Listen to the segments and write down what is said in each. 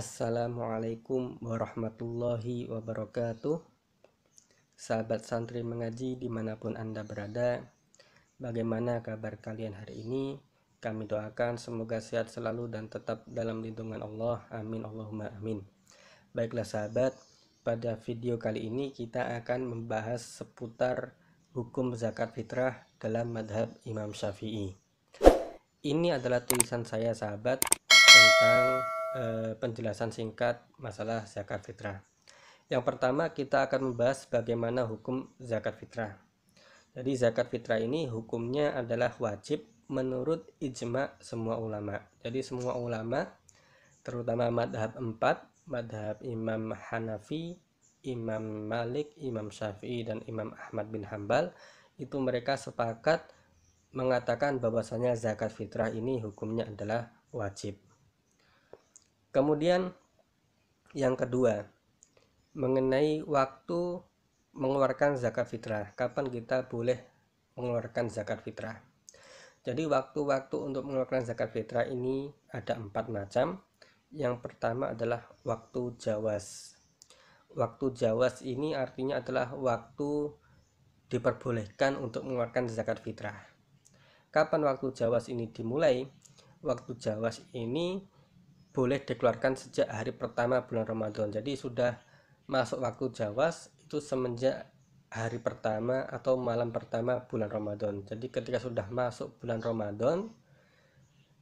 Assalamualaikum warahmatullahi wabarakatuh Sahabat santri mengaji dimanapun Anda berada Bagaimana kabar kalian hari ini? Kami doakan semoga sehat selalu dan tetap dalam lindungan Allah Amin Allahumma amin Baiklah sahabat, pada video kali ini kita akan membahas seputar hukum zakat fitrah dalam madhab Imam Syafi'i Ini adalah tulisan saya sahabat tentang Eh, penjelasan singkat masalah zakat fitrah. Yang pertama kita akan membahas bagaimana hukum zakat fitrah. Jadi zakat fitrah ini hukumnya adalah wajib menurut ijma semua ulama. Jadi semua ulama terutama madhab 4, madhab Imam Hanafi, Imam Malik, Imam Syafi'i dan Imam Ahmad bin Hambal itu mereka sepakat mengatakan bahwasanya zakat fitrah ini hukumnya adalah wajib kemudian yang kedua mengenai waktu mengeluarkan zakat fitrah kapan kita boleh mengeluarkan zakat fitrah jadi waktu-waktu untuk mengeluarkan zakat fitrah ini ada empat macam yang pertama adalah waktu jawas waktu jawas ini artinya adalah waktu diperbolehkan untuk mengeluarkan zakat fitrah kapan waktu jawas ini dimulai waktu jawas ini boleh dikeluarkan sejak hari pertama bulan Ramadan. Jadi sudah masuk waktu jawas itu semenjak hari pertama atau malam pertama bulan Ramadan. Jadi ketika sudah masuk bulan Ramadan,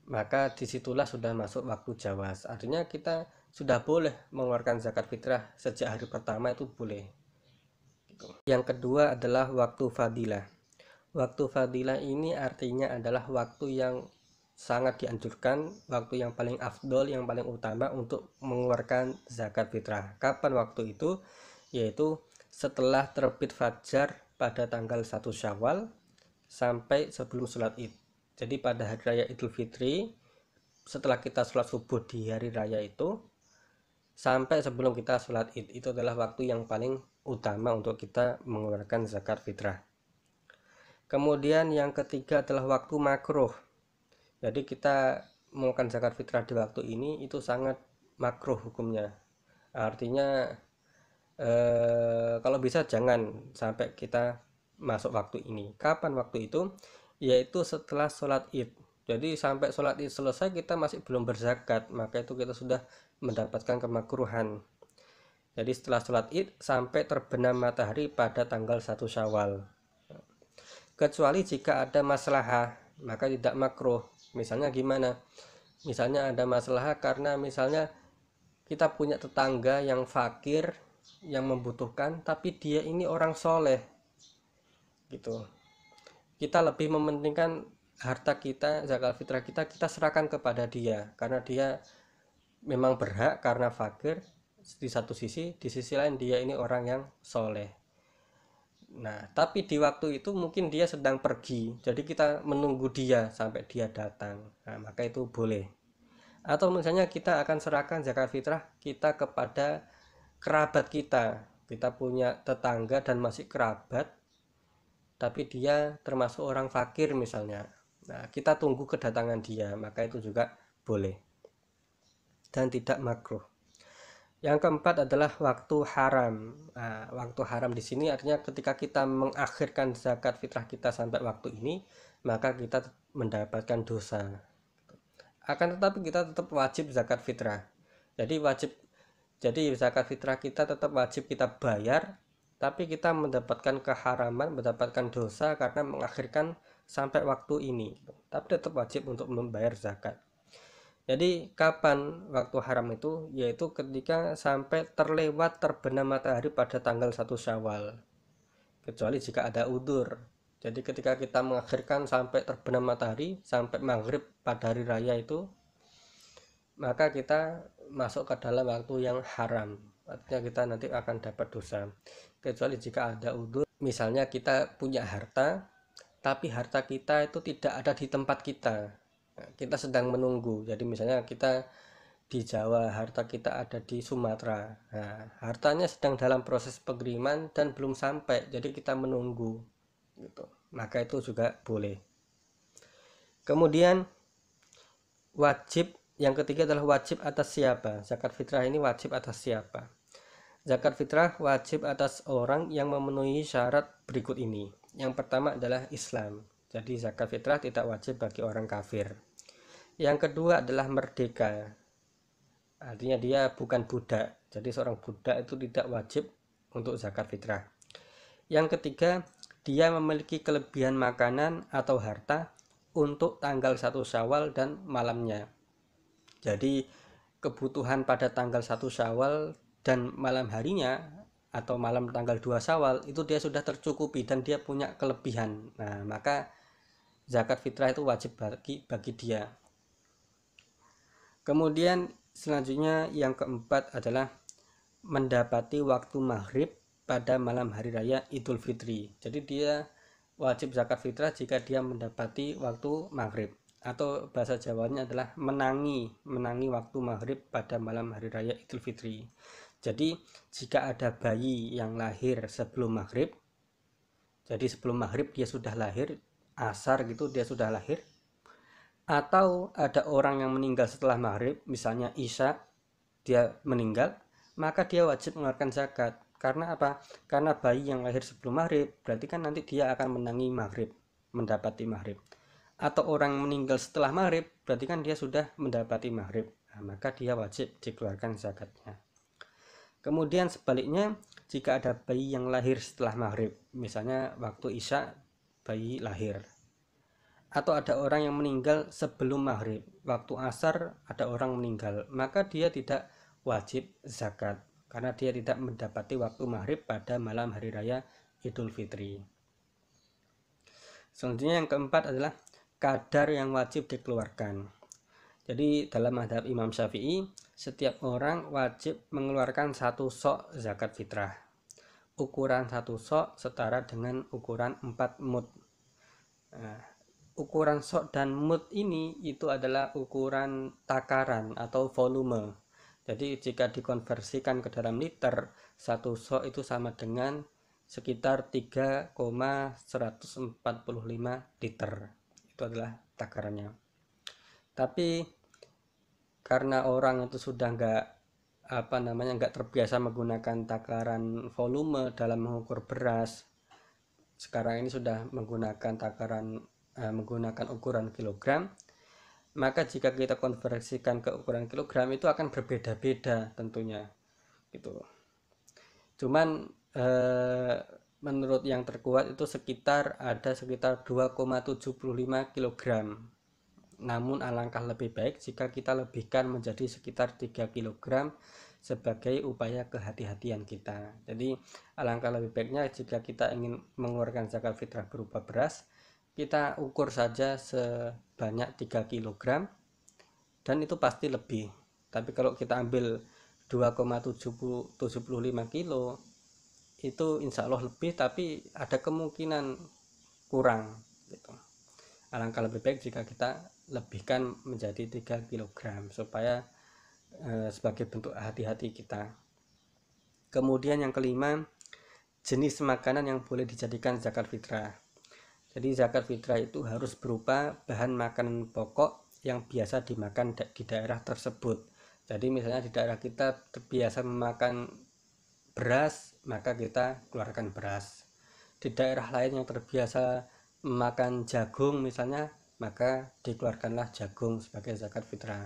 maka disitulah sudah masuk waktu jawas. Artinya kita sudah boleh mengeluarkan zakat fitrah sejak hari pertama itu boleh. Yang kedua adalah waktu fadilah. Waktu fadilah ini artinya adalah waktu yang sangat dianjurkan waktu yang paling afdol yang paling utama untuk mengeluarkan zakat fitrah kapan waktu itu yaitu setelah terbit fajar pada tanggal 1 syawal sampai sebelum sholat id jadi pada hari raya idul fitri setelah kita sholat subuh di hari raya itu sampai sebelum kita sholat id itu adalah waktu yang paling utama untuk kita mengeluarkan zakat fitrah kemudian yang ketiga adalah waktu makruh jadi kita melakukan zakat fitrah di waktu ini itu sangat makro hukumnya artinya eh, kalau bisa jangan sampai kita masuk waktu ini kapan waktu itu yaitu setelah sholat id jadi sampai sholat id selesai kita masih belum berzakat maka itu kita sudah mendapatkan kemakruhan jadi setelah sholat id sampai terbenam matahari pada tanggal satu syawal kecuali jika ada masalah maka tidak makruh misalnya gimana misalnya ada masalah karena misalnya kita punya tetangga yang fakir yang membutuhkan tapi dia ini orang soleh gitu kita lebih mementingkan harta kita zakat fitrah kita kita serahkan kepada dia karena dia memang berhak karena fakir di satu sisi di sisi lain dia ini orang yang soleh Nah, tapi di waktu itu mungkin dia sedang pergi, jadi kita menunggu dia sampai dia datang. Nah, maka itu boleh. Atau misalnya kita akan serahkan zakat fitrah kita kepada kerabat kita. Kita punya tetangga dan masih kerabat, tapi dia termasuk orang fakir misalnya. Nah, kita tunggu kedatangan dia, maka itu juga boleh. Dan tidak makruh. Yang keempat adalah waktu haram. Nah, waktu haram di sini artinya ketika kita mengakhirkan zakat fitrah kita sampai waktu ini, maka kita mendapatkan dosa. Akan tetapi kita tetap wajib zakat fitrah. Jadi wajib jadi zakat fitrah kita tetap wajib kita bayar, tapi kita mendapatkan keharaman, mendapatkan dosa karena mengakhirkan sampai waktu ini. Tapi tetap wajib untuk membayar zakat. Jadi kapan waktu haram itu? Yaitu ketika sampai terlewat terbenam matahari pada tanggal 1 Syawal. Kecuali jika ada udur. Jadi ketika kita mengakhirkan sampai terbenam matahari sampai maghrib pada hari raya itu maka kita masuk ke dalam waktu yang haram. Artinya kita nanti akan dapat dosa. Kecuali jika ada udur, misalnya kita punya harta tapi harta kita itu tidak ada di tempat kita kita sedang menunggu jadi misalnya kita di Jawa harta kita ada di Sumatera nah, hartanya sedang dalam proses pengiriman dan belum sampai jadi kita menunggu gitu maka itu juga boleh kemudian wajib yang ketiga adalah wajib atas siapa zakat fitrah ini wajib atas siapa zakat fitrah wajib atas orang yang memenuhi syarat berikut ini yang pertama adalah Islam jadi zakat fitrah tidak wajib bagi orang kafir yang kedua adalah merdeka artinya dia bukan budak jadi seorang budak itu tidak wajib untuk zakat fitrah yang ketiga dia memiliki kelebihan makanan atau harta untuk tanggal 1 Syawal dan malamnya. Jadi kebutuhan pada tanggal 1 Syawal dan malam harinya atau malam tanggal 2 Syawal itu dia sudah tercukupi dan dia punya kelebihan. Nah, maka zakat fitrah itu wajib bagi bagi dia kemudian selanjutnya yang keempat adalah mendapati waktu maghrib pada malam hari raya Idul Fitri jadi dia wajib zakat fitrah jika dia mendapati waktu maghrib atau bahasa Jawanya adalah menangi menangi waktu maghrib pada malam hari raya Idul Fitri jadi jika ada bayi yang lahir sebelum maghrib jadi sebelum maghrib dia sudah lahir asar gitu dia sudah lahir atau ada orang yang meninggal setelah maghrib misalnya isya dia meninggal maka dia wajib mengeluarkan zakat karena apa karena bayi yang lahir sebelum maghrib berarti kan nanti dia akan menangi maghrib mendapati maghrib atau orang yang meninggal setelah maghrib berarti kan dia sudah mendapati maghrib nah, maka dia wajib dikeluarkan zakatnya kemudian sebaliknya jika ada bayi yang lahir setelah maghrib misalnya waktu isya bayi lahir atau ada orang yang meninggal sebelum maghrib waktu asar ada orang meninggal maka dia tidak wajib zakat karena dia tidak mendapati waktu maghrib pada malam hari raya Idul Fitri selanjutnya yang keempat adalah kadar yang wajib dikeluarkan jadi dalam madhab Imam Syafi'i setiap orang wajib mengeluarkan satu sok zakat fitrah ukuran satu sok setara dengan ukuran empat mut nah, ukuran sok dan mood ini itu adalah ukuran takaran atau volume. Jadi jika dikonversikan ke dalam liter, satu sok itu sama dengan sekitar 3,145 liter. Itu adalah takarannya. Tapi karena orang itu sudah nggak apa namanya nggak terbiasa menggunakan takaran volume dalam mengukur beras sekarang ini sudah menggunakan takaran Eh, menggunakan ukuran kilogram maka jika kita konversikan ke ukuran kilogram itu akan berbeda-beda tentunya gitu cuman e, menurut yang terkuat itu sekitar ada sekitar 2,75 kg namun alangkah lebih baik jika kita lebihkan menjadi sekitar 3 kg sebagai upaya kehati-hatian kita jadi alangkah lebih baiknya jika kita ingin mengeluarkan zakat fitrah berupa beras kita ukur saja sebanyak 3 kg dan itu pasti lebih tapi kalau kita ambil 2,75 kg itu insya Allah lebih tapi ada kemungkinan kurang gitu. alangkah lebih baik jika kita lebihkan menjadi 3 kg supaya e, sebagai bentuk hati-hati kita kemudian yang kelima jenis makanan yang boleh dijadikan zakat fitrah jadi zakat fitrah itu harus berupa bahan makanan pokok yang biasa dimakan di daerah tersebut. Jadi misalnya di daerah kita terbiasa memakan beras, maka kita keluarkan beras. Di daerah lain yang terbiasa memakan jagung misalnya, maka dikeluarkanlah jagung sebagai zakat fitrah.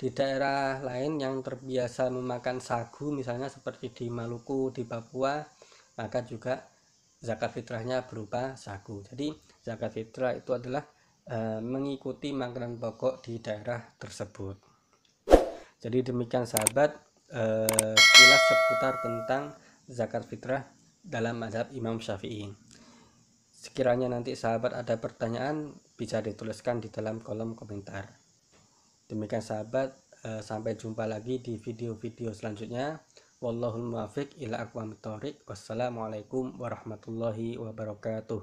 Di daerah lain yang terbiasa memakan sagu misalnya seperti di Maluku, di Papua, maka juga zakat fitrahnya berupa sagu. Jadi zakat fitrah itu adalah e, mengikuti makanan pokok di daerah tersebut. Jadi demikian sahabat e, eh, sekilas seputar tentang zakat fitrah dalam mazhab Imam Syafi'i. Sekiranya nanti sahabat ada pertanyaan bisa dituliskan di dalam kolom komentar. Demikian sahabat, e, sampai jumpa lagi di video-video selanjutnya. Wallahul muwafiq ila aqwamit thoriq. Wassalamualaikum warahmatullahi wabarakatuh.